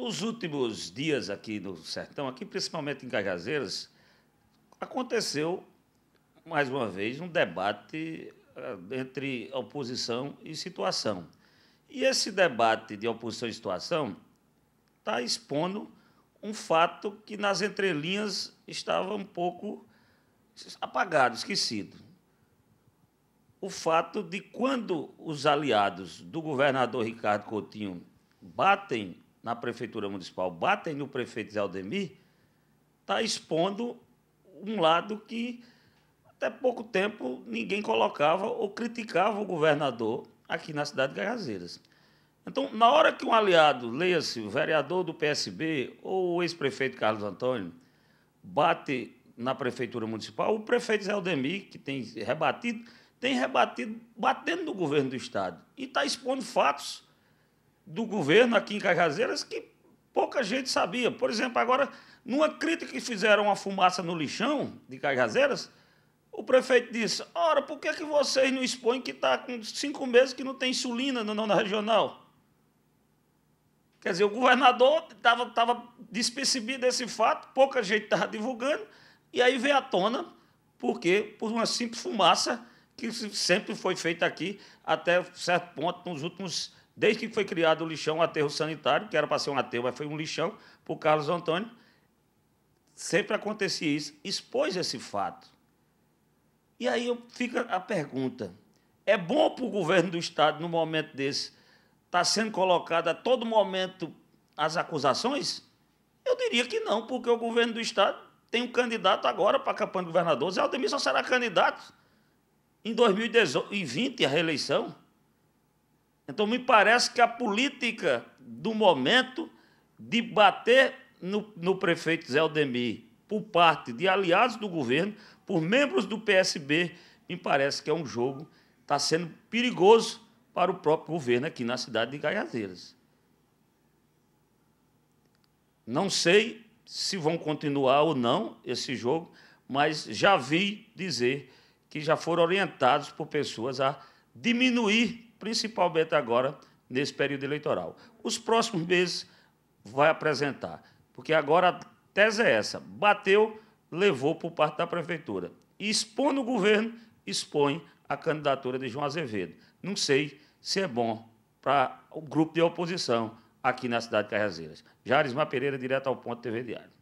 Nos últimos dias aqui no sertão, aqui principalmente em Cajazeiras, aconteceu mais uma vez um debate eh, entre oposição e situação. E esse debate de oposição e situação está expondo um fato que nas entrelinhas estava um pouco apagado, esquecido. O fato de quando os aliados do governador Ricardo Coutinho batem na Prefeitura Municipal, batem no prefeito Zé Aldemir, está expondo um lado que até pouco tempo ninguém colocava ou criticava o governador aqui na cidade de Gagazeiras. Então, na hora que um aliado, leia-se, o vereador do PSB ou o ex-prefeito Carlos Antônio, bate na Prefeitura Municipal, o prefeito Zé Aldemir, que tem rebatido, tem rebatido batendo no governo do Estado e está expondo fatos do governo aqui em Cajazeiras que pouca gente sabia. Por exemplo, agora, numa crítica que fizeram a fumaça no lixão de Cajazeiras, o prefeito disse: Ora, por que, que vocês não expõem que está com cinco meses que não tem insulina na nona regional? Quer dizer, o governador estava tava despercebido desse fato, pouca gente estava divulgando, e aí veio à tona, porque por uma simples fumaça que sempre foi feita aqui, até certo ponto, nos últimos desde que foi criado o lixão, o aterro sanitário, que era para ser um aterro, mas foi um lixão, por Carlos Antônio, sempre acontecia isso, expôs esse fato. E aí fica a pergunta: é bom para o governo do Estado, no momento desse, estar tá sendo colocada a todo momento as acusações? Eu diria que não, porque o governo do Estado tem um candidato agora para a campanha do governador. Zé Aldemir só será candidato em 2020, a reeleição. Então, me parece que a política do momento de bater no, no prefeito Zé Aldemir por parte de aliados do governo, por membros do PSB, me parece que é um jogo que está sendo perigoso para o próprio governo aqui na cidade de Gaiazeiras. Não sei se vão continuar ou não esse jogo, mas já vi dizer que já foram orientados por pessoas a diminuir principalmente agora, nesse período eleitoral. Os próximos meses vai apresentar, porque agora a tese é essa: bateu, levou por parte da prefeitura. E expondo o governo, expõe a candidatura de João Azevedo. Não sei se é bom para o grupo de oposição aqui na cidade de Carrazeiras. Jarisma Pereira, direto ao Ponto TV Diário.